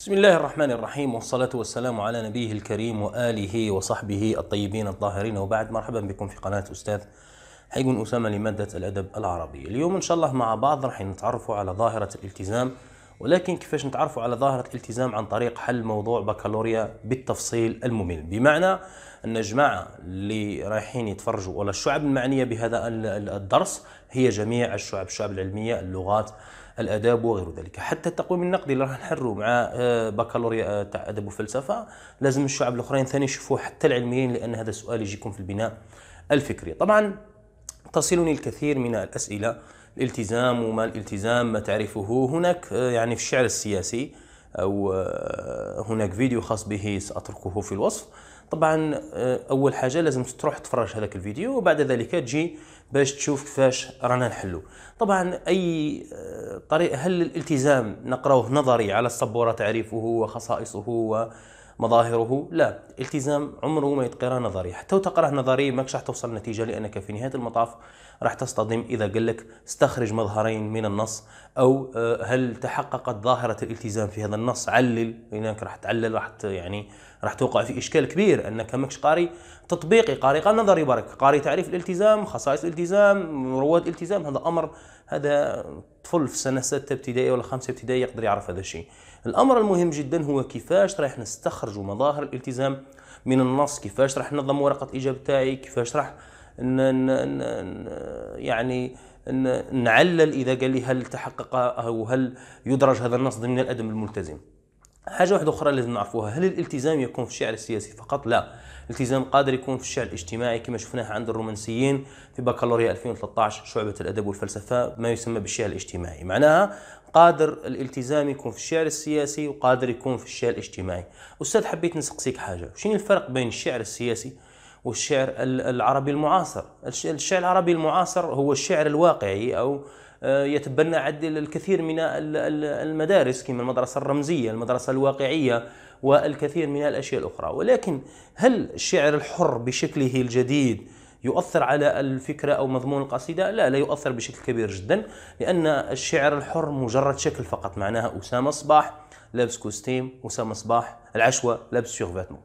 بسم الله الرحمن الرحيم والصلاة والسلام على نبيه الكريم وآله وصحبه الطيبين الطاهرين وبعد مرحبا بكم في قناة أستاذ حيكون أسامة لمادة الأدب العربي اليوم إن شاء الله مع بعض راح نتعرفوا على ظاهرة الالتزام ولكن كيفاش نتعرفوا على ظاهرة الالتزام عن طريق حل موضوع بكالوريا بالتفصيل الممل بمعنى أن الجماعة اللي رايحين يتفرجوا ولا الشعب المعنية بهذا الدرس هي جميع الشعب الشعب العلمية اللغات الاداب وغير ذلك حتى التقويم النقدي اللي راح نحروا مع آه، بكالوريا آه، تاع ادب وفلسفه لازم الشعب الاخرين ثاني يشوفوه حتى العلميين لان هذا السؤال يجيكم في البناء الفكري طبعا تصلني الكثير من الاسئله الالتزام وما الالتزام ما تعرفه هناك آه، يعني في الشعر السياسي او هناك فيديو خاص به ساتركه في الوصف طبعا اول حاجه لازم تروح تفرج هذاك الفيديو وبعد ذلك تجي باش تشوف كيفاش رانا نحلو طبعا اي آه، طريق هل الالتزام نقراوه نظري على السبوره تعريفه وخصائصه مظاهره لا التزام عمره ما يتقرا نظري حتى تقرا نظري ماكش راح توصل نتيجة لأنك في نهاية المطاف راح تصطدم إذا قال لك استخرج مظهرين من النص أو آه، هل تحققت ظاهرة الالتزام في هذا النص علل لأنك راح تعلل راح يعني راح توقع في إشكال كبير أنك ماكش قاري تطبيقي قاري قال نظري برك قاري تعريف الالتزام خصائص الالتزام رواد الالتزام هذا أمر هذا طفل في سنة ستة ابتدائي ولا خمسة ابتدائي يقدر يعرف هذا الشيء الامر المهم جدا هو كيفاش رايح نستخرجوا مظاهر الالتزام من النص كيفاش راح ننظم ورقه الاجابه تاعي كيفاش راح يعني نعلل اذا قال لي هل تحقق او هل يدرج هذا النص ضمن الادب الملتزم حاجه واحده اخرى لازم نعرفوها هل الالتزام يكون في الشعر السياسي فقط لا الالتزام قادر يكون في الشعر الاجتماعي كما شفناه عند الرومانسيين في بكالوريا 2013 شعبه الادب والفلسفه ما يسمى بالشعر الاجتماعي معناها قادر الالتزام يكون في الشعر السياسي وقادر يكون في الشعر الاجتماعي استاذ حبيت نسقسيك حاجه شنو الفرق بين الشعر السياسي والشعر العربي المعاصر الشعر العربي المعاصر هو الشعر الواقعي او آه، يتبنى عد الكثير من المدارس كما المدرسة الرمزية المدرسة الواقعية والكثير من الأشياء الأخرى ولكن هل الشعر الحر بشكله الجديد يؤثر على الفكرة أو مضمون القصيدة لا لا يؤثر بشكل كبير جدا لأن الشعر الحر مجرد شكل فقط معناها أسامة صباح لابس كوستيم أسامة صباح العشوة لابس شيغفاتمون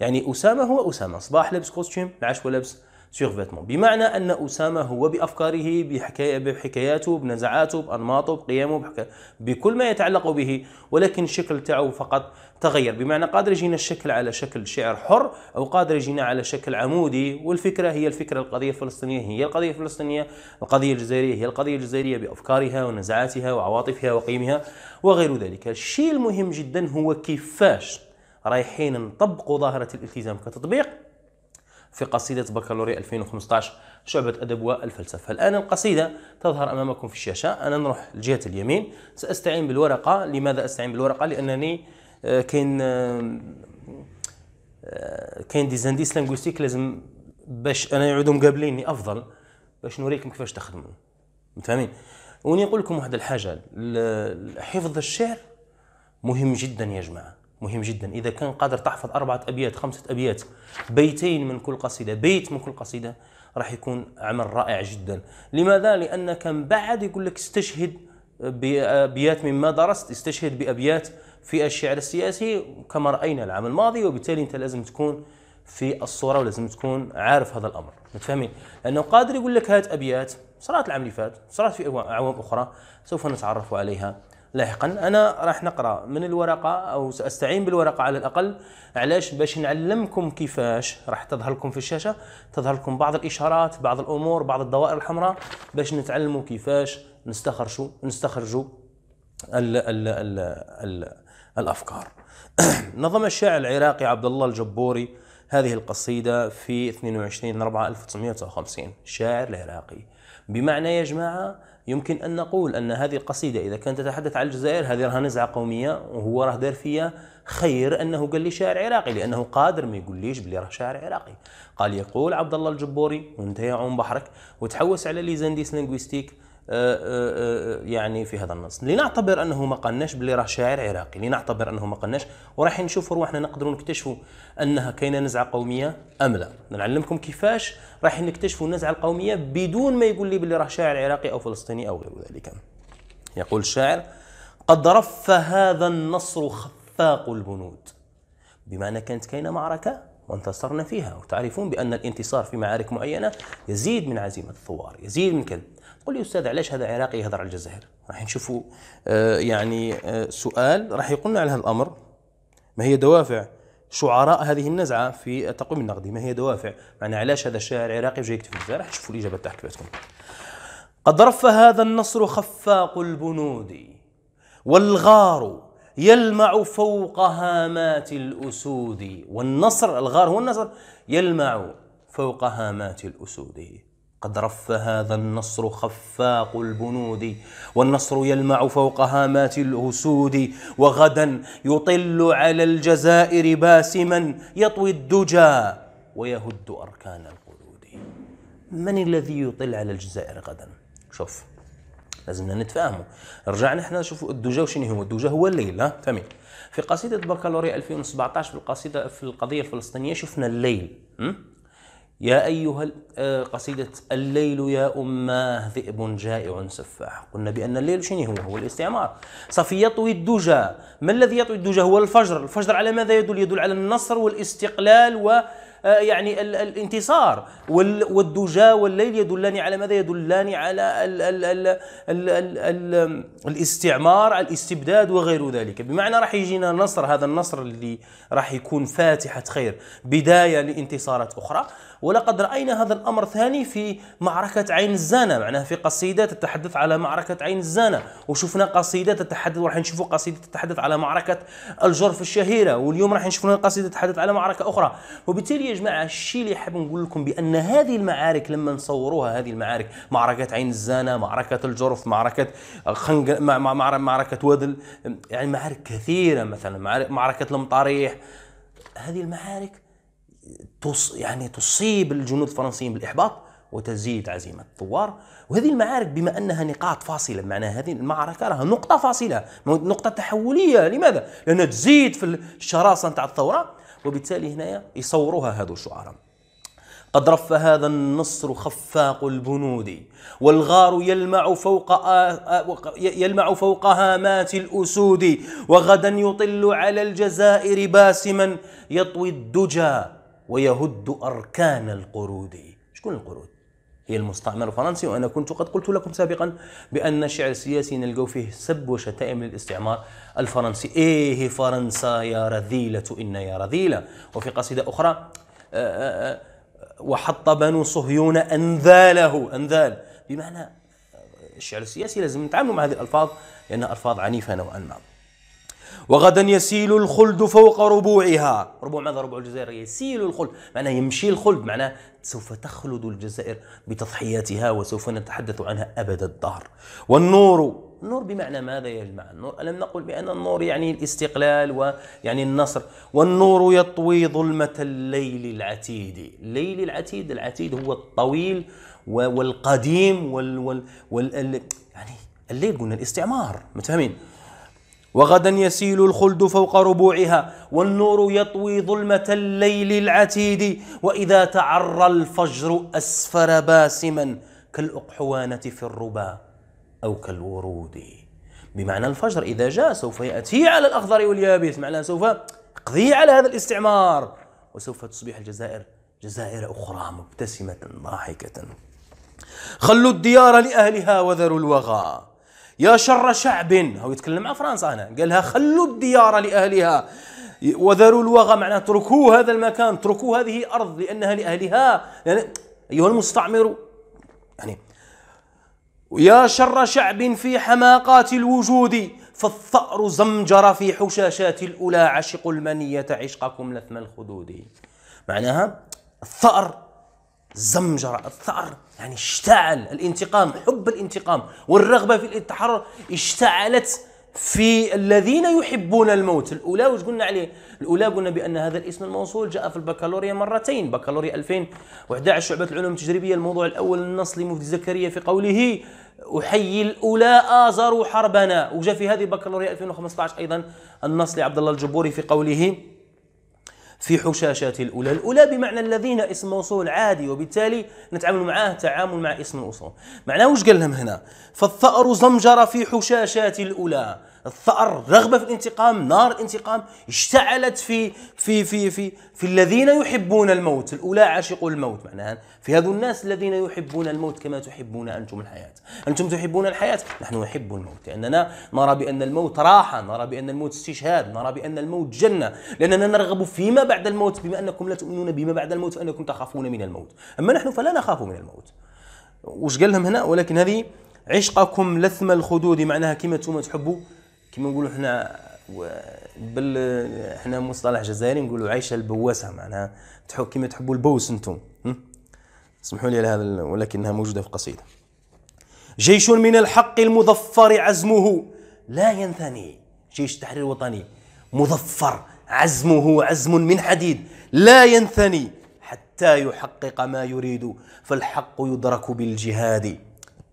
يعني أسامة هو أسامة صباح لابس كوستيم العشوة لابس فيتمون بمعنى أن أسامة هو بأفكاره بحكاية بحكاياته بنزعاته بأنماطه بقيمه بحكا... بكل ما يتعلق به ولكن الشكل تاعه فقط تغير بمعنى قادر يجينا الشكل على شكل شعر حر أو قادر يجينا على شكل عمودي والفكرة هي الفكرة القضية الفلسطينية هي القضية الفلسطينية القضية الجزائرية هي القضية الجزائرية بأفكارها ونزعاتها وعواطفها وقيمها وغير ذلك الشيء المهم جدا هو كيفاش رايحين نطبقوا ظاهرة الالتزام كتطبيق في قصيدة بكالوريا 2015 شعبة أدب والفلسفة الآن القصيدة تظهر أمامكم في الشاشة أنا نروح لجهة اليمين سأستعين بالورقة لماذا أستعين بالورقة لأنني آه، كاين آه، كاين دي زانديس لانغوستيك لازم باش انا يعودوا مقابليني افضل باش نوريكم كيفاش تخدموا متفاهمين وني نقول لكم واحد الحاجه حفظ الشعر مهم جدا يا جماعه مهم جدا إذا كان قادر تحفظ أربعة أبيات خمسة أبيات بيتين من كل قصيدة بيت من كل قصيدة راح يكون عمل رائع جدا لماذا؟ لأنك من بعد يقول لك استشهد بأبيات مما درست استشهد بأبيات في الشعر السياسي كما رأينا العام الماضي وبالتالي أنت لازم تكون في الصورة ولازم تكون عارف هذا الأمر متفاهمين؟ لأنه قادر يقول لك هات أبيات صرات العام اللي فات صرات في أعوام أخرى سوف نتعرف عليها لاحقا انا راح نقرا من الورقه او ساستعين بالورقه على الاقل علاش باش نعلمكم كيفاش راح تظهر لكم في الشاشه تظهر لكم بعض الاشارات بعض الامور بعض الدوائر الحمراء باش نتعلموا كيفاش نستخرجوا نستخرجوا الـ الـ الـ الـ الافكار نظم الشاعر العراقي عبد الله الجبوري هذه القصيدة في 22 4 1959 شاعر العراقي بمعنى يا جماعة يمكن أن نقول أن هذه القصيدة إذا كانت تتحدث عن الجزائر هذه راها نزعة قومية وهو راه دار فيها خير أنه قال لي شاعر عراقي لأنه قادر ما يقول ليش بلي راه شاعر عراقي قال يقول عبد الله الجبوري وانت يا عون بحرك وتحوس على ليزانديس لينغويستيك آه، آه، آه، يعني في هذا النص لنعتبر انه ما قالناش باللي راه شاعر عراقي لنعتبر انه ما قالناش وراح نشوفوا روحنا نقدروا نكتشفوا انها كاينه نزعه قوميه ام لا نعلمكم كيفاش راح نكتشفوا النزعه القوميه بدون ما يقول لي باللي راه شاعر عراقي او فلسطيني او غير ذلك يقول الشاعر قد رف هذا النصر خفاق البنود بمعنى كانت كاينه معركه وانتصرنا فيها وتعرفون بان الانتصار في معارك معينه يزيد من عزيمه الثوار يزيد من كذا قول لي استاذ علاش هذا عراقي يهضر على الجزائر راح نشوفوا آه، يعني آه، سؤال راح يقولنا على هذا الامر ما هي دوافع شعراء هذه النزعه في التقويم النقدي ما هي دوافع معنى علاش هذا الشاعر العراقي جاي يكتب في الجزائر راح تشوفوا الاجابه تاعك باتكم قد رف هذا النصر خفاق البنود والغار يلمع فوق هامات الأسود والنصر الغار هو النصر يلمع فوق هامات الأسود قد رف هذا النصر خفاق البنود والنصر يلمع فوق هامات الأسود وغدا يطل على الجزائر باسما يطوي الدجى ويهد أركان القلود من الذي يطل على الجزائر غدا شوف لازمنا نتفاهموا رجعنا احنا نشوفوا الدجا وشنو هو الدجا هو الليل تمام في قصيدة بكالوريا 2017 في القصيدة في القضية الفلسطينية شفنا الليل يا أيها آه، قصيدة الليل يا أماه ذئب جائع سفاح قلنا بأن الليل شنو هو هو الاستعمار صفي يطوي الدجى ما الذي يطوي الدجى هو الفجر الفجر على ماذا يدل يدل على النصر والاستقلال و آه، يعني الانتصار والدجى والليل يدلان على ماذا يدلان على الاستعمار الاستبداد وغير ذلك بمعنى راح يجينا نصر هذا النصر اللي راح يكون فاتحة خير بداية لانتصارات أخرى ولقد رأينا هذا الأمر ثاني في معركة عين الزانة معناها في قصيدة تتحدث على معركة عين الزانة وشفنا قصيدة تتحدث وراح نشوفوا قصيدة تتحدث على معركة الجرف الشهيرة واليوم راح نشوفوا قصيدة تتحدث على معركة أخرى وبالتالي يا جماعة الشيء اللي حاب نقول لكم بأن هذه المعارك لما نصوروها هذه المعارك معركة عين الزانة معركة الجرف معركة خنق معركة ودل يعني معارك كثيرة مثلا معركة المطاريح هذه المعارك يعني تصيب الجنود الفرنسيين بالإحباط وتزيد عزيمة الثوار وهذه المعارك بما أنها نقاط فاصلة بمعنى هذه المعركة راها نقطة فاصلة نقطة تحولية لماذا؟ لأنها تزيد في الشراسة نتاع الثورة وبالتالي هنايا يصوروها هذو الشعراء قد رف هذا النصر خفاق البنود والغار يلمع فوق يلمع فوق هامات الأسود وغدا يطل على الجزائر باسما يطوي الدجى ويهد أركان القرود شكون القرود؟ هي المستعمر الفرنسي وأنا كنت قد قلت لكم سابقا بأن الشعر السياسي نلقوا فيه سب وشتائم للاستعمار الفرنسي إيه فرنسا يا رذيلة إن يا رذيلة وفي قصيدة أخرى آه، آه، آه، وحط بنو صهيون أنذاله أنذال بمعنى الشعر السياسي لازم نتعامل مع هذه الألفاظ لأنها ألفاظ عنيفة نوعا ما وغدا يسيل الخلد فوق ربوعها ربوع ماذا ربوع الجزائر يسيل الخلد معناه يمشي الخلد معناه سوف تخلد الجزائر بتضحياتها وسوف نتحدث عنها أبد الدهر والنور النور بمعنى ماذا يا جماعة النور ألم نقل بأن النور يعني الاستقلال ويعني النصر والنور يطوي ظلمة الليل العتيد الليل العتيد العتيد هو الطويل والقديم وال, وال, وال يعني الليل قلنا الاستعمار متفاهمين وغدا يسيل الخلد فوق ربوعها والنور يطوي ظلمة الليل العتيد وإذا تعرى الفجر أسفر باسما كالأقحوانة في الربا أو كالورود بمعنى الفجر إذا جاء سوف يأتي على الأخضر واليابس معناه سوف يقضي على هذا الاستعمار وسوف تصبح الجزائر جزائر أخرى مبتسمة ضاحكة خلوا الديار لأهلها وذروا الوغى يا شر شعب هو يتكلم مع فرنسا هنا قال لها خلوا الديار لأهلها وذروا الوغى معناه اتركوا هذا المكان اتركوا هذه الارض لأنها لأهلها يعني أيها المستعمر يعني يا شر شعب في حماقات الوجود فالثأر زمجر في حشاشات الأولى عشق المنية عشقكم لثم الخدود معناها الثأر الزمجرة الثأر يعني اشتعل الانتقام حب الانتقام والرغبة في التحرر اشتعلت في الذين يحبون الموت الاولى واش قلنا عليه الاولى قلنا بان هذا الاسم الموصول جاء في البكالوريا مرتين بكالوريا 2011 شعبه العلوم التجريبيه الموضوع الاول النص لمفتي زكريا في قوله احيي الاولى ازروا حربنا وجاء في هذه البكالوريا 2015 ايضا النص لعبد الله الجبوري في قوله في حشاشات الأولى الأولى بمعنى الذين اسم موصول عادي وبالتالي نتعامل معاه تعامل مع اسم الأصول معناه وش قال لهم هنا فالثأر زمجر في حشاشات الأولى الثأر رغبة في الانتقام نار الانتقام اشتعلت في في في في في الذين يحبون الموت الأولى عاشقوا الموت معناها في هذو الناس الذين يحبون الموت كما تحبون أنتم الحياة أنتم تحبون الحياة نحن نحب الموت لأننا نرى بأن الموت راحة نرى بأن الموت استشهاد نرى بأن الموت جنة لأننا نرغب فيما بعد الموت بما أنكم لا تؤمنون بما بعد الموت فأنكم تخافون من الموت أما نحن فلا نخاف من الموت وش قال لهم هنا ولكن هذه عشقكم لثم الخدود معناها كما انتم تحبوا كما نقولوا حنا بال حنا مصطلح جزائري نقولوا عايشه البواسه معناها تحب كما تحبوا البوس انتم اسمحوا لي على هذا ولكنها موجوده في قصيده جيش من الحق المظفر عزمه لا ينثني جيش التحرير الوطني مظفر عزمه عزم من حديد لا ينثني حتى يحقق ما يريد فالحق يدرك بالجهاد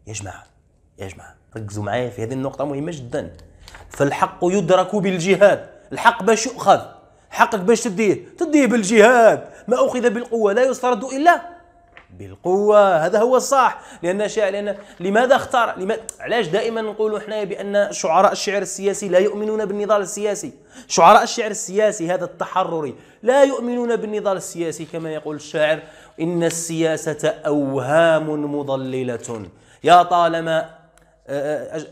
يا جماعه يا جماعه ركزوا معايا في هذه النقطه مهمه جدا فالحق يدرك بالجهاد الحق باش يؤخذ حقك باش تديه تديه بالجهاد ما أخذ بالقوة لا يسترد إلا بالقوة هذا هو الصح لأن شاعر لأن لماذا اختار لماذا علاش دائما نقولوا احنا بأن شعراء الشعر السياسي لا يؤمنون بالنضال السياسي شعراء الشعر السياسي هذا التحرري لا يؤمنون بالنضال السياسي كما يقول الشاعر إن السياسة أوهام مضللة يا طالما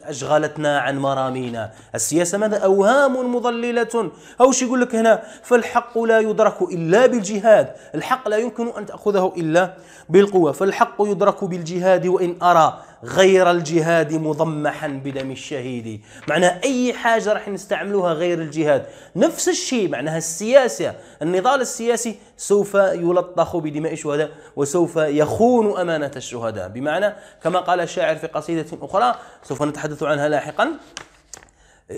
أشغلتنا عن مرامينا السياسة ماذا أوهام مضللة أو شي يقول لك هنا فالحق لا يدرك إلا بالجهاد الحق لا يمكن أن تأخذه إلا بالقوة فالحق يدرك بالجهاد وإن أرى غير الجهاد مضمحا بدم الشهيد معناها أي حاجة راح نستعملوها غير الجهاد نفس الشيء معناها السياسة النضال السياسي سوف يلطخ بدماء الشهداء وسوف يخون أمانة الشهداء بمعنى كما قال الشاعر في قصيدة أخرى سوف نتحدث عنها لاحقا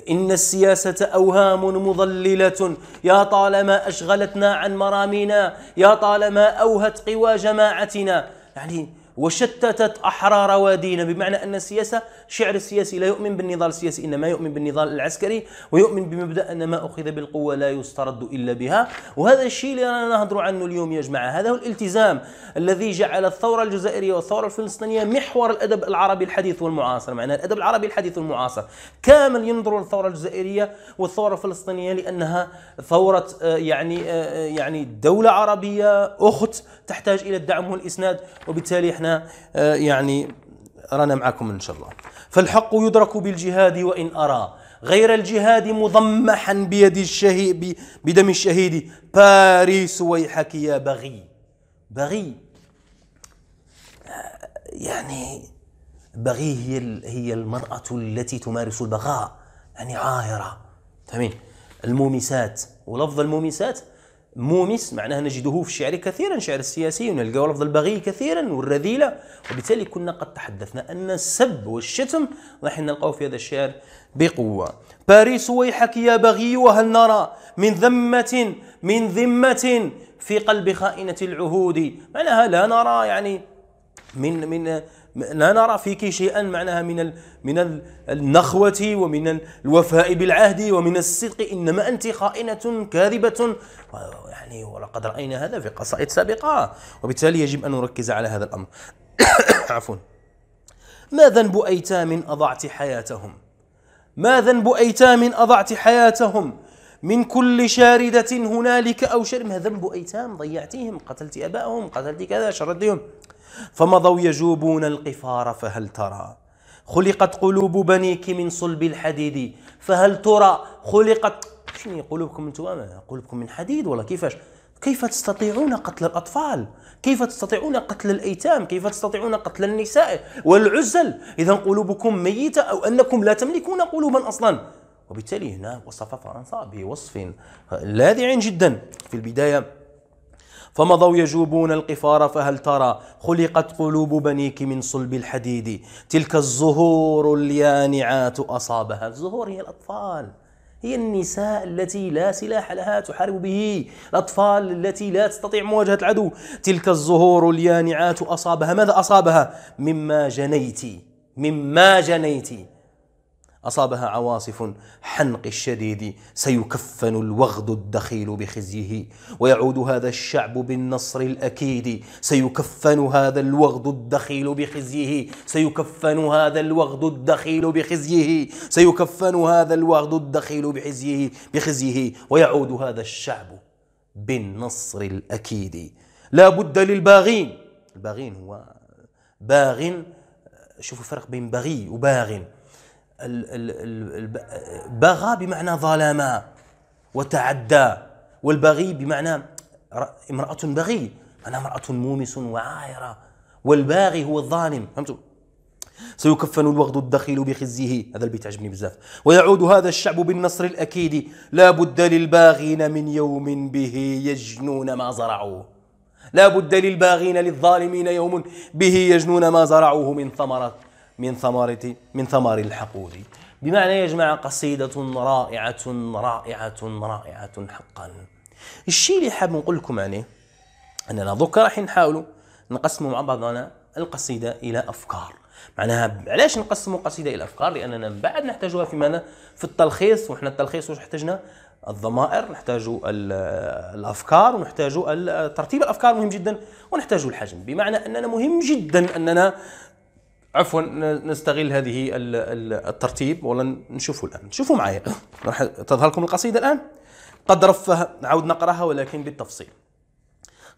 إن السياسة أوهام مضللة يا طالما أشغلتنا عن مرامينا يا طالما أوهت قوى جماعتنا يعني وشتتت أحرار وادينا بمعنى أن السياسة شعر السياسي لا يؤمن بالنضال السياسي إنما يؤمن بالنضال العسكري ويؤمن بمبدأ أن ما أخذ بالقوة لا يسترد إلا بها وهذا الشيء اللي رانا نهضر عنه اليوم يا جماعة هذا هو الالتزام الذي جعل الثورة الجزائرية والثورة الفلسطينية محور الأدب العربي الحديث والمعاصر معناه الأدب العربي الحديث والمعاصر كامل ينظر للثورة الجزائرية والثورة الفلسطينية لأنها ثورة آه، يعني آه، آه، يعني دولة عربية أخت تحتاج إلى الدعم والإسناد وبالتالي احنا احنا آه، يعني رانا معكم ان شاء الله فالحق يدرك بالجهاد وان ارى غير الجهاد مضمحا بيد الشهيد بدم الشهيد باريس ويحك يا بغي بغي آه، يعني بغي هي هي المرأة التي تمارس البغاء يعني عاهرة فاهمين المومسات ولفظ المومسات مونس معناها نجده في الشعر كثيرا شعر السياسي ونلقاه لفظ البغي كثيرا والرذيلة وبالتالي كنا قد تحدثنا أن السب والشتم راح نلقاه في هذا الشعر بقوة باريس ويحك يا بغي وهل نرى من ذمة من ذمة في قلب خائنة العهود معناها لا نرى يعني من من لا نرى فيك شيئا معناها من من النخوة ومن الوفاء بالعهد ومن الصدق إنما أنت خائنة كاذبة آه، يعني ولقد رأينا هذا في قصائد سابقة وبالتالي يجب أن نركز على هذا الأمر عفوا ما ذنب أيتام أضعت حياتهم ما ذنب أيتام أضعت حياتهم من كل شاردة هنالك أو شر ما ذنب أيتام ضيعتيهم قتلت أبائهم قتلت كذا شردتهم فمضوا يجوبون القفار فهل ترى خلقت قلوب بنيك من صلب الحديد فهل ترى خلقت شنو قلوبكم انتم قلوبكم من حديد ولا كيفاش كيف تستطيعون قتل الأطفال كيف تستطيعون قتل الأيتام كيف تستطيعون قتل النساء والعزل إذا قلوبكم ميتة أو أنكم لا تملكون قلوبا أصلا وبالتالي هنا وصف فرنسا بوصف لاذع جدا في البداية فمضوا يجوبون القفار فهل ترى خلقت قلوب بنيك من صلب الحديد تلك الزهور اليانعات أصابها الزهور هي الأطفال هي النساء التي لا سلاح لها تحارب به الأطفال التي لا تستطيع مواجهة العدو تلك الزهور اليانعات أصابها ماذا أصابها مما جنيت مما جنيت أصابها عواصف حنق الشديد سيكفن الوغد الدخيل بخزيه ويعود هذا الشعب بالنصر الأكيد سيكفن هذا الوغد الدخيل بخزيه سيكفن هذا الوغد الدخيل بخزيه سيكفن هذا الوغد الدخيل بخزيه بخزيه ويعود هذا الشعب بالنصر الأكيد لا بد للباغين الباغين هو باغ شوفوا الفرق بين بغي وباغن بغى بمعنى ظلم وتعدى والبغي بمعنى امرأة بغي أنا امرأة مومس وعاهرة والباغي هو الظالم فهمتوا سيكفن الوغد الدخيل بخزيه هذا البيت عجبني بزاف ويعود هذا الشعب بالنصر الأكيد لا بد للباغين من يوم به يجنون ما زرعوه لا بد للباغين للظالمين يوم به يجنون ما زرعوه من ثمرات من ثمرة من ثمر الحقول بمعنى يا جماعة قصيدة رائعة رائعة رائعة حقا الشيء اللي حاب نقول لكم عليه أننا ذكر راح نحاولوا نقسموا مع بعضنا القصيدة إلى أفكار معناها علاش نقسموا القصيدة إلى أفكار لأننا من بعد نحتاجوها في ماذا في التلخيص وإحنا التلخيص واش احتاجنا الضمائر نحتاج الافكار ونحتاج ترتيب الافكار مهم جدا ونحتاج الحجم بمعنى اننا مهم جدا اننا عفوا نستغل هذه الترتيب نشوفه الان شوفوا معايا راح تظهر لكم القصيده الان قد رفها نعاود نقراها ولكن بالتفصيل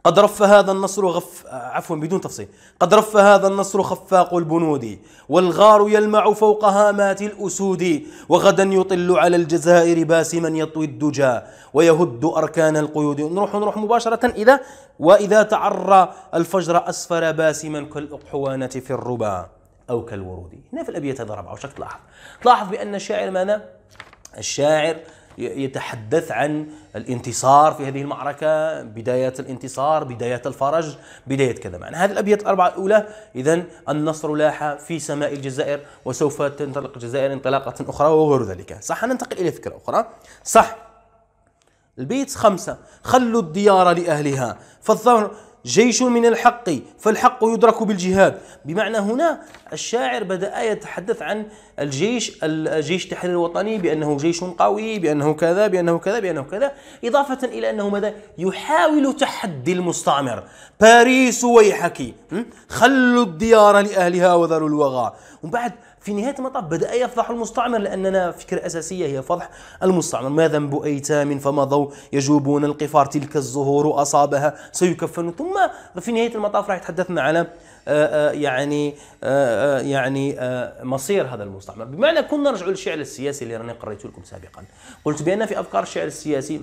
قد رف هذا النصر غف عفوا بدون تفصيل قد رف هذا النصر خفاق البنود والغار يلمع فوق هامات الأسود وغدا يطل على الجزائر باسما يطوي الدجى ويهد أركان القيود نروح نروح مباشرة إذا وإذا تعرى الفجر أسفر باسما كالأقحوانة في الربا أو كالورود هنا في الأبيات هذا ربعة وشك تلاحظ تلاحظ بأن الشاعر ماذا؟ الشاعر يتحدث عن الانتصار في هذه المعركة بداية الانتصار بداية الفرج بداية كذا معنى هذه الأبيات الأربعة الأولى إذا النصر لاح في سماء الجزائر وسوف تنطلق الجزائر انطلاقة أخرى وغير ذلك صح ننتقل إلى فكرة أخرى صح البيت خمسة خلوا الديار لأهلها فالظهر جيش من الحق فالحق يدرك بالجهاد بمعنى هنا الشاعر بدأ يتحدث عن الجيش الجيش التحرير الوطني بأنه جيش قوي بأنه كذا بأنه كذا بأنه كذا إضافة إلى أنه ماذا يحاول تحدي المستعمر باريس ويحك خلوا الديار لأهلها وذروا الوغى وبعد بعد في نهاية المطاف بدأ يفضح المستعمر لأننا فكرة أساسية هي فضح المستعمر ما ذنب أيتام فمضوا يجوبون القفار تلك الزهور أصابها سيكفن ثم في نهاية المطاف راح يتحدثنا على آه، آه، يعني آه، يعني مصير هذا المستعمر بمعنى كنا نرجع للشعر السياسي اللي راني قريته لكم سابقا قلت بأن في أفكار الشعر السياسي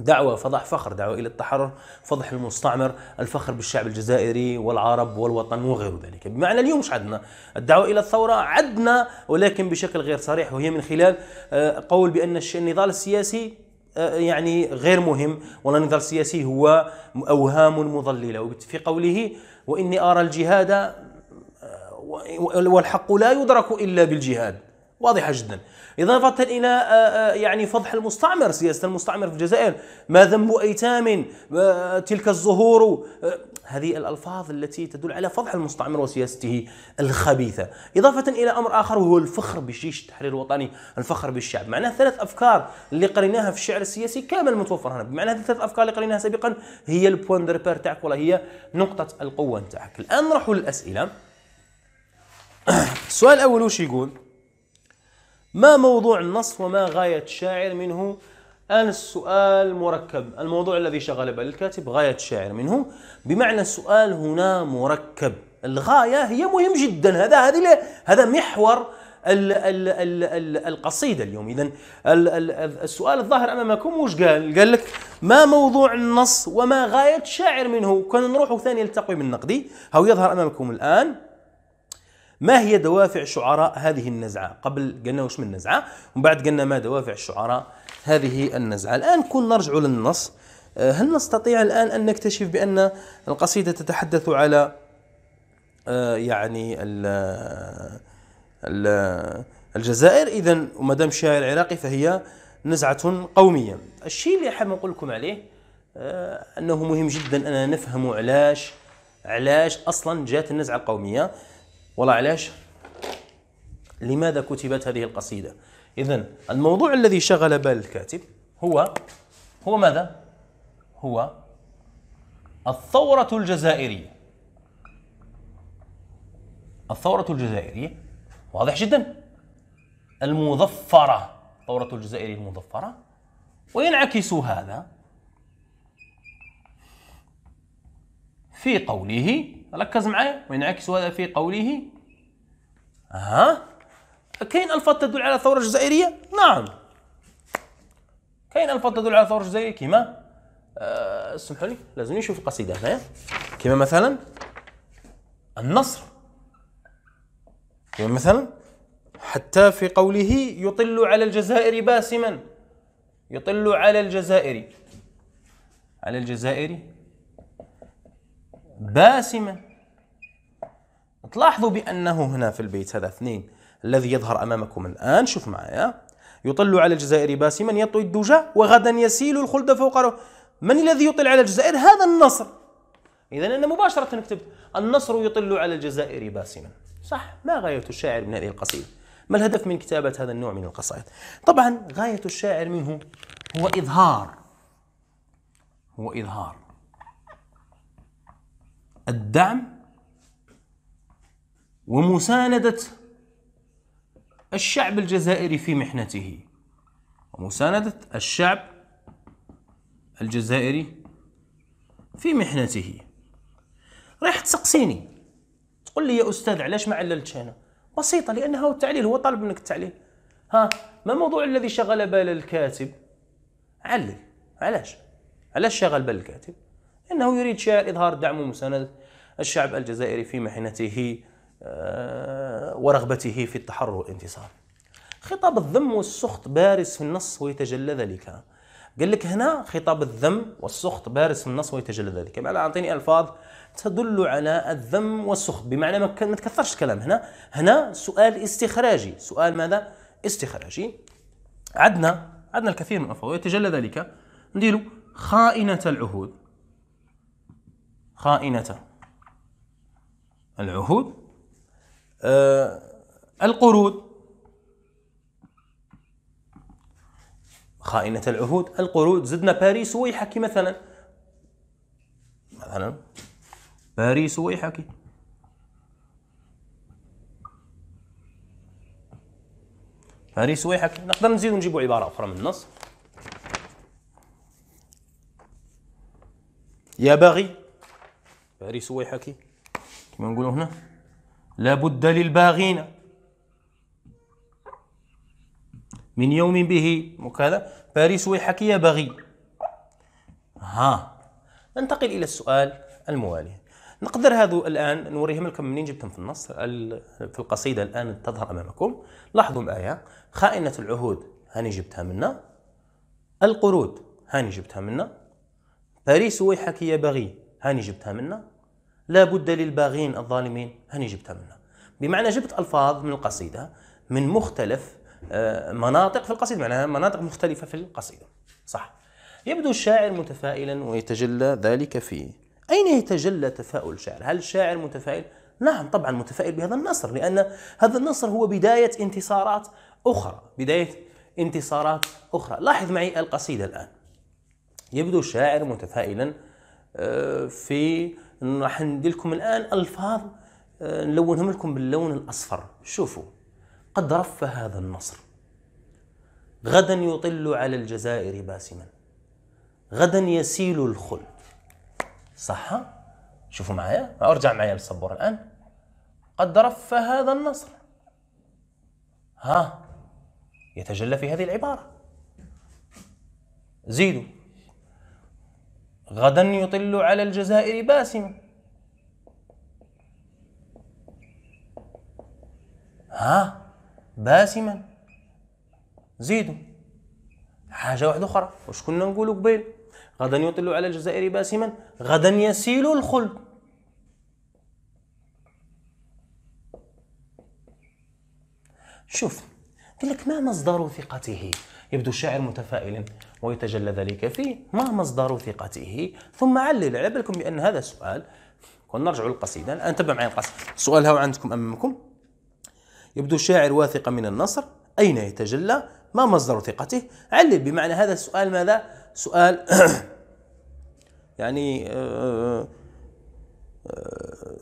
دعوة فضح فخر دعوة إلى التحرر فضح المستعمر الفخر بالشعب الجزائري والعرب والوطن وغير ذلك بمعنى اليوم مش عدنا الدعوة إلى الثورة عدنا ولكن بشكل غير صريح وهي من خلال آه، قول بأن النضال السياسي آه، يعني غير مهم ولا النضال السياسي هو أوهام مضللة في قوله وإني أرى الجهاد آه، والحق لا يدرك إلا بالجهاد واضحة جدا إضافة إلى آه، آه، يعني فضح المستعمر سياسة المستعمر في الجزائر ما ذنب أيتام آه، تلك الزهور هذه الألفاظ التي تدل على فضح المستعمر وسياسته الخبيثة إضافة إلى أمر آخر وهو الفخر بالجيش التحرير الوطني الفخر بالشعب معناه ثلاث أفكار اللي قريناها في الشعر السياسي كامل متوفر هنا بمعنى هذه الثلاث أفكار اللي قريناها سابقا هي البوان دو ريبير تاعك ولا هي نقطة القوة تاعك الآن نروحوا للأسئلة السؤال الأول وش يقول؟ ما موضوع النص وما غاية الشاعر منه أن السؤال مركب الموضوع الذي شغل بال الكاتب غاية الشاعر منه بمعنى السؤال هنا مركب الغاية هي مهم جدا هذا هذه هذا محور الـ الـ الـ الـ القصيدة اليوم إذا السؤال الظاهر أمامكم وش قال؟ قال لك ما موضوع النص وما غاية الشاعر منه؟ كان نروحوا ثاني للتقويم النقدي هو يظهر أمامكم الآن ما هي دوافع شعراء هذه النزعة قبل قلنا وش من نزعة ومن بعد قلنا ما دوافع الشعراء هذه النزعة الآن كون نرجع للنص آه، هل نستطيع الآن أن نكتشف بأن القصيدة تتحدث على آه، يعني ال آه، ال الجزائر إذا ومدام شاعر عراقي فهي نزعة قومية الشيء اللي حاب نقول لكم عليه أنه مهم جدا أننا نفهم علاش علاش أصلا جات النزعة القومية والله علاش لماذا كتبت هذه القصيدة إذا الموضوع الذي شغل بال الكاتب هو هو ماذا هو الثورة الجزائرية الثورة الجزائرية واضح جدا المظفرة الثورة الجزائرية المظفرة وينعكس هذا في قوله ركز معي وينعكس هذا في قوله ها كاين الفاظ تدل على ثوره جزائريه نعم كاين الفاظ تدل على ثوره جزائريه آه، اسمحوا أه سمحوا لي لازم نشوف القصيده هنايا كيما مثلا النصر كيما مثلا حتى في قوله يطل على الجزائر باسما يطل على الجزائر على الجزائر باسمة تلاحظوا بأنه هنا في البيت هذا اثنين الذي يظهر أمامكم الآن شوف معايا يطل على الجزائر باسما يطوي الدجى وغدا يسيل الخلد فوق رو. من الذي يطل على الجزائر هذا النصر إذا أنا مباشرة كتبت النصر يطل على الجزائر باسما صح ما غاية الشاعر من هذه القصيدة ما الهدف من كتابة هذا النوع من القصائد طبعا غاية الشاعر منه هو إظهار هو إظهار الدعم ومساندة الشعب الجزائري في محنته ومساندة الشعب الجزائري في محنته رايح تسقسيني تقول لي يا استاذ علاش ما عللتش انا بسيطه لانها التعليل هو طالب منك التعليل ها ما الموضوع الذي شغل بال الكاتب علل علاش علاش شغل بال الكاتب انه يريد شعر اظهار دعم ومسانده الشعب الجزائري في محنته آه، ورغبته في التحرر والانتصار خطاب الذم والسخط بارز في النص ويتجلى ذلك قال لك هنا خطاب الذم والسخط بارز في النص ويتجلى ذلك بمعنى اعطيني الفاظ تدل على الذم والسخط بمعنى ما تكثرش الكلام هنا هنا سؤال استخراجي سؤال ماذا استخراجي عدنا عدنا الكثير من الفاظ ويتجلى ذلك نديروا خائنة العهود خائنة العهود آه القروض خائنة العهود القروض زدنا باريس ويحكي مثلا مثلا باريس ويحكي باريس ويحكي نقدر نزيد نجيب عبارة أخرى من النص يا باغي باريس ويحكي كما نقولوا هنا لابد للباغين من يوم به وكذا باريس ويحك يا بغي ها ننتقل الى السؤال الموالي نقدر هذو الان نوريهم لكم منين جبتهم في النص في القصيده الان تظهر امامكم لاحظوا الايه خائنه العهود هاني جبتها منا القرود هاني جبتها منا باريس ويحك يا بغي هاني جبتها منا لا بد للباغين الظالمين هني جبتها منها بمعنى جبت ألفاظ من القصيدة من مختلف آه، مناطق في القصيدة معناها مناطق مختلفة في القصيدة صح يبدو الشاعر متفائلا ويتجلى ذلك فيه أين يتجلى تفاؤل الشاعر؟ هل الشاعر متفائل؟ نعم طبعا متفائل بهذا النصر لأن هذا النصر هو بداية انتصارات أخرى بداية انتصارات أخرى لاحظ معي القصيدة الآن يبدو الشاعر متفائلا آه، في راح ندير لكم الان الفاظ آه، نلونهم لكم باللون الاصفر شوفوا قد رف هذا النصر غدا يطل على الجزائر باسما غدا يسيل الخلد صح شوفوا معايا ارجع معايا للصبور الان قد رف هذا النصر ها يتجلى في هذه العباره زيدوا غدا يطل على الجزائر باسما ها باسما زيدوا حاجة واحدة أخرى واش كنا نقولوا قبيل غدا يطل على الجزائر باسما غدا يسيل الخلد شوف قال لك ما مصدر ثقته يبدو الشاعر متفائلا ويتجلى ذلك فيه ما مصدر ثقته ثم علل على بالكم بأن هذا السؤال كون نرجع للقصيدة الآن تبع معي القصيدة السؤال هو عندكم أمامكم يبدو الشاعر واثقا من النصر أين يتجلى ما مصدر ثقته علل بمعنى هذا السؤال ماذا سؤال يعني آه، آه،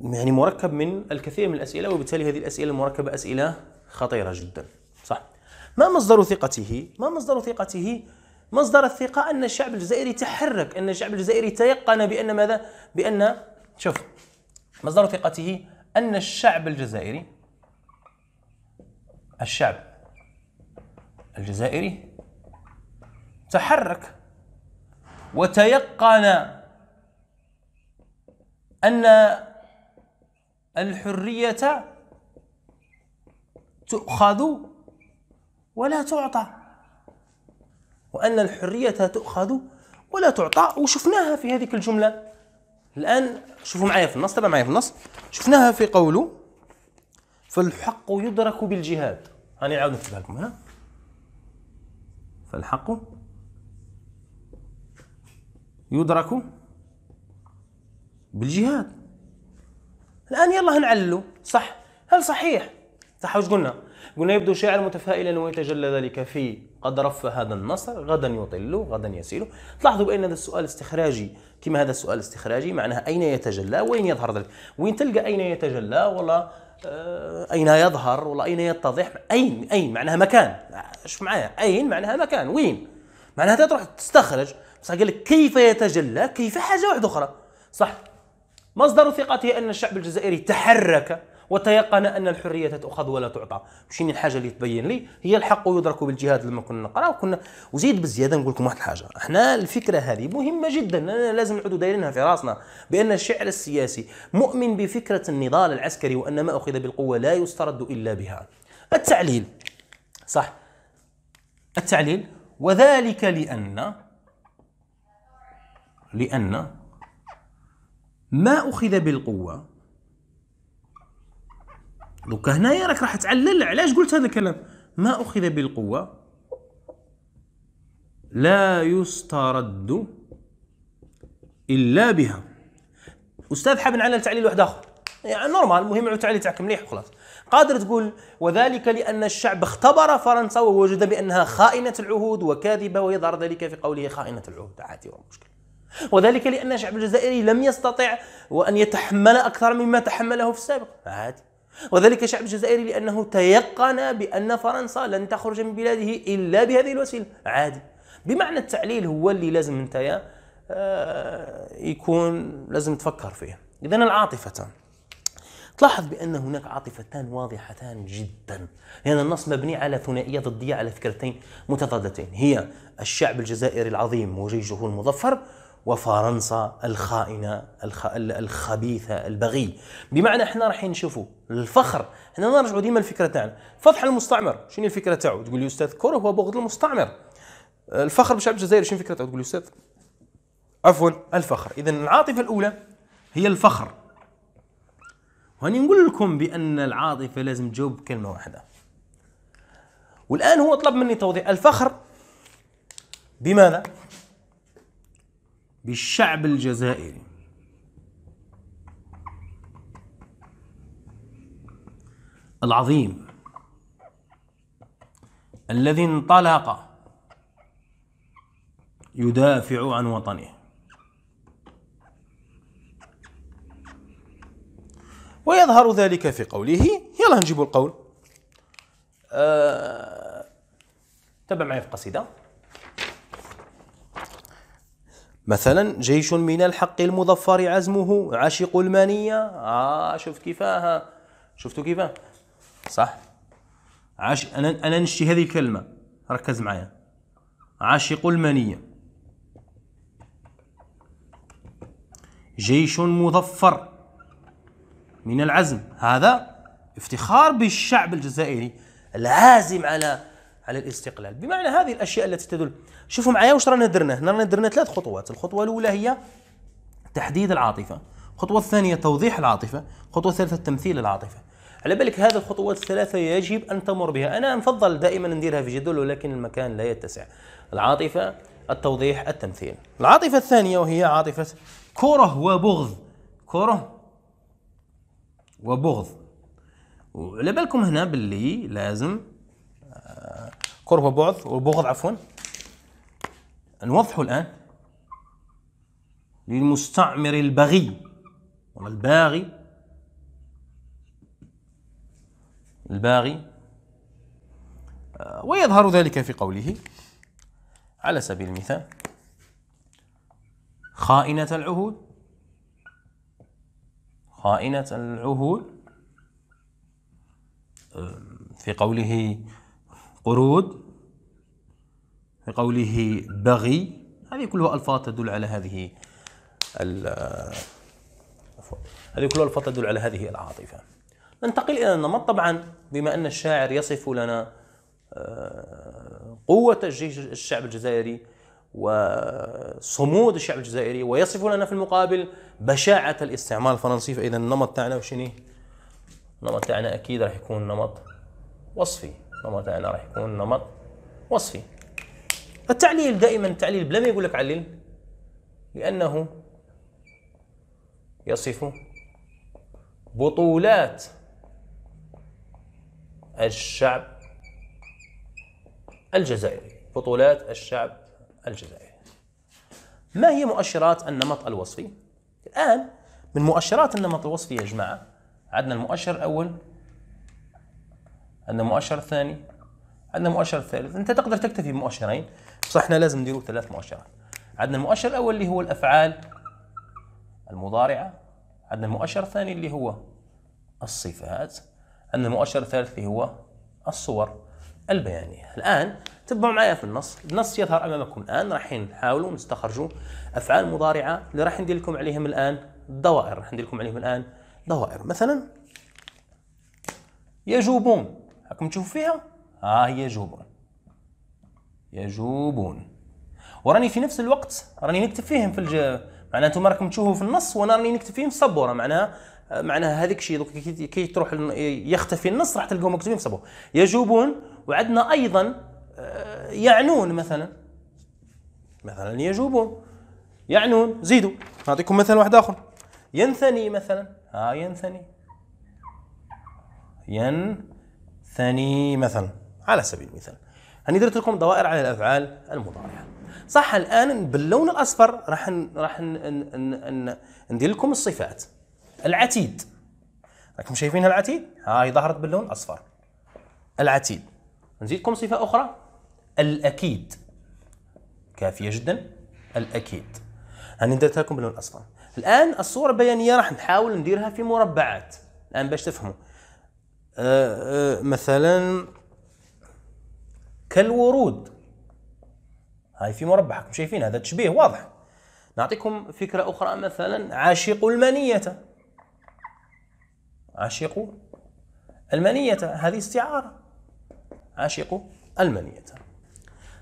يعني مركب من الكثير من الاسئله وبالتالي هذه الاسئله المركبه اسئله خطيره جدا صح ما مصدر ثقته؟ ما مصدر ثقته؟ مصدر الثقة أن الشعب الجزائري تحرك أن الشعب الجزائري تيقن بأن ماذا؟ بأن شوف مصدر ثقته أن الشعب الجزائري الشعب الجزائري تحرك وتيقن أن الحرية تؤخذ ولا تعطى وأن الحرية تؤخذ ولا تعطى وشفناها في هذه الجملة الآن شوفوا معايا في النص تبع معايا في النص شفناها في قوله فالحق يدرك بالجهاد هاني عاود نكتبها لكم هنا فالحق يدرك بالجهاد الآن يلا نعلو صح هل صحيح صح واش قلنا قلنا يبدو شاعر متفائلا ويتجلى ذلك في قد رف هذا النصر غدا يطل غدا يسيل تلاحظوا بأن هذا السؤال استخراجي كما هذا السؤال استخراجي معناها أين يتجلى وين يظهر ذلك وين تلقى أين يتجلى ولا آه، أين يظهر ولا أين يتضح أين أين معناها مكان شوف معايا أين معناها مكان وين معناها تروح تستخرج بس قال لك كيف يتجلى كيف حاجة واحدة أخرى صح مصدر ثقته أن الشعب الجزائري تحرك وتيقن ان الحريه تؤخذ ولا تعطى ماشي الحاجه اللي تبين لي هي الحق يدرك بالجهاد لما كنا نقرا وكنا وزيد بالزياده نقول لكم واحد الحاجه احنا الفكره هذه مهمه جدا لازم نعود دايرينها في راسنا بان الشعر السياسي مؤمن بفكره النضال العسكري وان ما اخذ بالقوه لا يسترد الا بها التعليل صح التعليل وذلك لان لان ما اخذ بالقوه دوكا هنايا راك راح تعلل علاش قلت هذا الكلام ما اخذ بالقوه لا يسترد الا بها استاذ حاب نعلل تعليل واحد اخر يعني نورمال المهم التعليل تاعك مليح وخلاص قادر تقول وذلك لأن الشعب اختبر فرنسا ووجد بأنها خائنة العهود وكاذبة ويظهر ذلك في قوله خائنة العهود عادي ولا مشكلة وذلك لأن الشعب الجزائري لم يستطع وأن يتحمل أكثر مما تحمله في السابق عادي وذلك الشعب الجزائري لأنه تيقن بأن فرنسا لن تخرج من بلاده إلا بهذه الوسيلة عادي بمعنى التعليل هو اللي لازم انت آه، يكون لازم تفكر فيه إذا العاطفة تلاحظ بأن هناك عاطفتان واضحتان جدا لأن النص مبني على ثنائية ضدية على فكرتين متضادتين هي الشعب الجزائري العظيم وجيشه المظفر وفرنسا الخائنه الخ... الخبيثه البغي بمعنى احنا راح نشوفوا الفخر احنا نرجعوا ديما الفكره تاعنا فضح المستعمر شنو الفكره تاعو تقول لي استاذ كره هو بغض المستعمر الفخر بالشعب الجزائري شنو الفكره تاعو تقول لي استاذ عفوا الفخر اذا العاطفه الاولى هي الفخر وهني نقول لكم بان العاطفه لازم تجاوب بكلمه واحده والان هو طلب مني توضيح الفخر بماذا بالشعب الجزائري العظيم الذي انطلق يدافع عن وطنه ويظهر ذلك في قوله يلا نجيب القول أه... تابع معي في قصيده مثلا جيش من الحق المظفر عزمه عاشق المنية آه شوف كيفاها شفتوا كيفاه صح عاش أنا أنا نشتي هذه الكلمة ركز معايا عاشق المنية جيش مظفر من العزم هذا افتخار بالشعب الجزائري العازم على على الاستقلال بمعنى هذه الأشياء التي تدل شوفوا معايا واش رانا درنا هنا رانا درنا ثلاث خطوات الخطوة الأولى هي تحديد العاطفة الخطوة الثانية توضيح العاطفة الخطوة الثالثة تمثيل العاطفة على بالك هذه الخطوات الثلاثة يجب أن تمر بها أنا نفضل دائما نديرها في جدول ولكن المكان لا يتسع العاطفة التوضيح التمثيل العاطفة الثانية وهي عاطفة كره وبغض كره وبغض وعلى بالكم هنا باللي لازم قرب وبعد وبغض عفوا نوضحه الآن للمستعمر البغي ولا الباغي الباغي آه، ويظهر ذلك في قوله على سبيل المثال خائنة العهود خائنة العهود في قوله قرود في قوله بغي هذه كلها ألفاظ تدل على هذه هذه كلها ألفاظ تدل على هذه العاطفة ننتقل إلى النمط طبعا بما أن الشاعر يصف لنا آه، قوة الجيش الشعب الجزائري وصمود الشعب الجزائري ويصف لنا في المقابل بشاعة الاستعمار الفرنسي فإذا النمط تاعنا وشنو النمط تاعنا أكيد راح يكون نمط وصفي نمط هنا راح يكون نمط وصفي التعليل دائما التعليل بلا ما يقول لك علل لأنه يصف بطولات الشعب الجزائري بطولات الشعب الجزائري ما هي مؤشرات النمط الوصفي؟ الآن من مؤشرات النمط الوصفي يا جماعة عندنا المؤشر الأول عندنا مؤشر ثاني عندنا مؤشر ثالث انت تقدر تكتفي بمؤشرين بصح احنا لازم نديروا ثلاث مؤشرات عندنا المؤشر الاول اللي هو الافعال المضارعه عندنا المؤشر الثاني اللي هو الصفات عندنا المؤشر الثالث اللي هو الصور البيانيه الان تبعوا معايا في النص النص يظهر امامكم الان راح نحاولوا نستخرجوا افعال مضارعه اللي راح ندير لكم عليهم الان دوائر راح ندير لكم عليهم الان دوائر مثلا يجوبون راكم تشوفوا فيها ها هي يجوبون يجوبون وراني في نفس الوقت راني نكتب فيهم في الج... معناها انتم راكم تشوفوا في النص وانا راني نكتب فيهم في السبوره معناها معناها هذاك الشيء كي تروح يختفي النص راح تلقوه مكتوبين في السبوره يجوبون وعندنا ايضا آه، يعنون مثلا مثلا يجوبون يعنون زيدوا نعطيكم مثال واحد اخر ينثني مثلا ها ينثني ين ثاني مثلا على سبيل المثال هني درت لكم دوائر على الافعال المضارعه صح الان باللون الاصفر راح راح ندير لكم الصفات العتيد راكم شايفينها العتيد هاي ظهرت باللون الاصفر العتيد نزيدكم صفه اخرى الاكيد كافيه جدا الاكيد هاني درتها لكم باللون الاصفر الان الصوره البيانيه راح نحاول نديرها في مربعات الان باش تفهموا آه، آه، مثلا كالورود هاي في مربع حكم شايفين هذا تشبيه واضح نعطيكم فكرة أخرى مثلا عاشق المنية عاشق المنية هذه استعارة عاشق المنية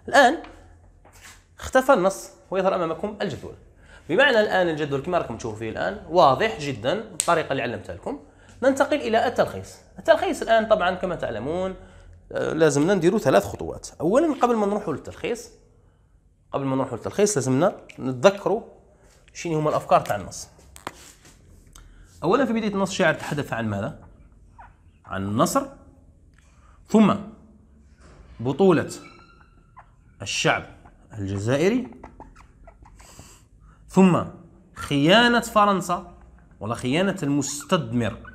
الآن اختفى النص ويظهر أمامكم الجدول بمعنى الآن الجدول كما راكم تشوفوا فيه الآن واضح جدا الطريقة اللي علمتها لكم ننتقل إلى التلخيص التلخيص الآن طبعا كما تعلمون آه، لازمنا نديروا ثلاث خطوات أولا قبل ما نروحوا للتلخيص قبل ما نروحوا للتلخيص لازمنا نتذكروا شنو هما الأفكار تاع النص أولا في بداية النص الشاعر تحدث عن ماذا؟ عن النصر ثم بطولة الشعب الجزائري ثم خيانة فرنسا ولا خيانة المستدمر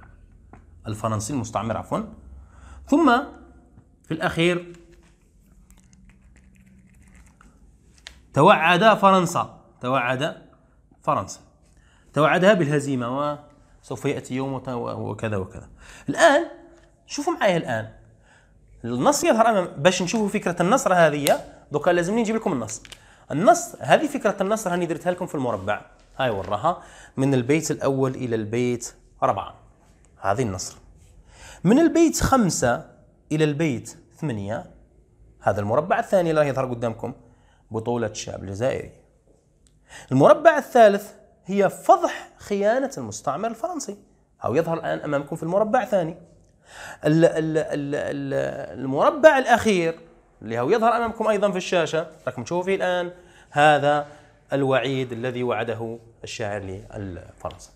الفرنسي المستعمر عفوا ثم في الأخير توعد فرنسا توعد فرنسا توعدها بالهزيمة وسوف يأتي يوم وكذا وكذا الآن شوفوا معايا الآن النص يظهر أمام باش نشوفوا فكرة النصر هذه دوكا لازمني نجيب لكم النص النص هذه فكرة النصر هاني درتها لكم في المربع هاي وراها من البيت الأول إلى البيت أربعة هذه النصر من البيت خمسة إلى البيت ثمانية هذا المربع الثاني اللي يظهر قدامكم بطولة الشعب الجزائري المربع الثالث هي فضح خيانة المستعمر الفرنسي أو يظهر الآن أمامكم في المربع الثاني المربع الأخير اللي هو يظهر أمامكم أيضا في الشاشة راكم تشوفوا فيه الآن هذا الوعيد الذي وعده الشاعر للفرنسا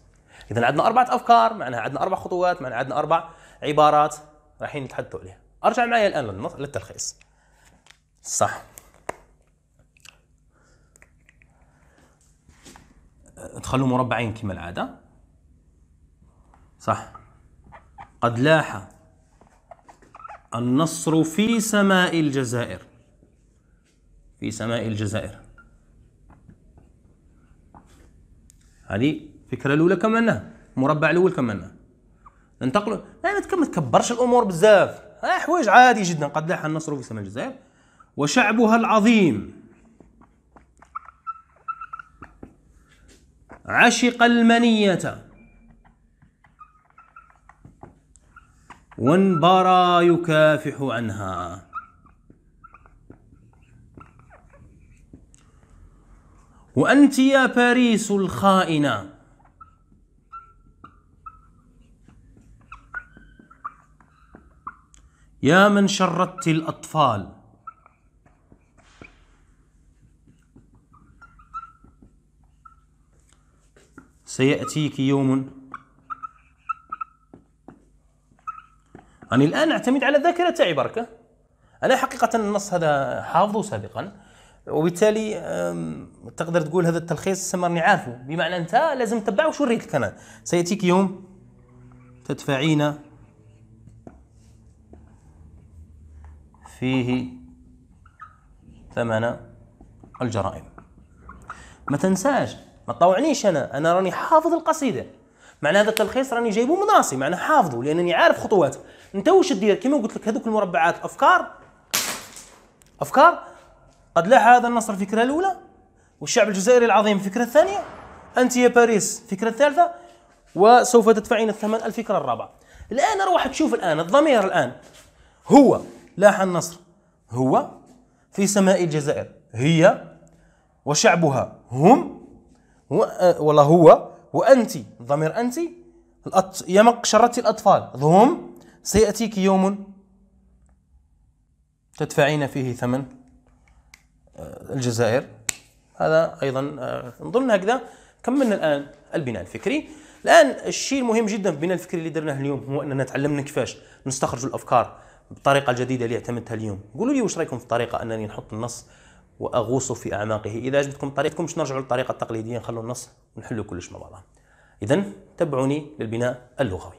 إذا عندنا أربعة أفكار معناها عندنا أربع خطوات معناها عندنا أربع عبارات رايحين نتحدثوا عليها ارجع معي الان للتلخيص صح ادخلوا مربعين كما العادة صح قد لاح النصر في سماء الجزائر في سماء الجزائر هذه الفكرة الأولى كما أنها المربع الأول كما أنها ننتقلوا ما تكبرش الامور بزاف حوايج عادي جدا قد لاح النصر في سماء الجزائر وشعبها العظيم عشق المنية وانبرى يكافح عنها وأنت يا باريس الخائنة يا من شردت الأطفال سيأتيك يوم أنا الآن أعتمد على تاعي بركة أنا حقيقة النص هذا حافظه سابقا وبالتالي تقدر تقول هذا التلخيص سمرني عارفه بمعنى أنت لازم تتبع وشو ريت أنا سيأتيك يوم تدفعين فيه ثمن الجرائم ما تنساش ما تطوعنيش انا انا راني حافظ القصيده معنى هذا التلخيص راني جايبه مناصي معنى حافظه لانني عارف خطواته انت واش دير كما قلت لك هذوك المربعات افكار افكار قد لاح هذا النصر الفكره الاولى والشعب الجزائري العظيم الفكره الثانيه انت يا باريس الفكره الثالثه وسوف تدفعين الثمن الفكره الرابعه الان روح تشوف الان الضمير الان هو لاح النصر هو في سماء الجزائر هي وشعبها هم أه، ولا هو وأنت ضمير أنت الأط... يا مقشرة الأطفال هم سيأتيك يوم تدفعين فيه ثمن أه، الجزائر هذا أيضا نظن أه، هكذا كملنا الآن البناء الفكري الآن الشيء المهم جدا في البناء الفكري اللي درناه اليوم هو أننا تعلمنا كيفاش نستخرج الأفكار الطريقه الجديده اللي اعتمدتها اليوم قولوا لي واش رايكم في الطريقه انني نحط النص واغوص في اعماقه اذا عجبتكم طريقتكم باش نرجعوا للطريقه التقليديه نخلوا النص ونحلوا كلش مع بعضها اذا تبعوني للبناء اللغوي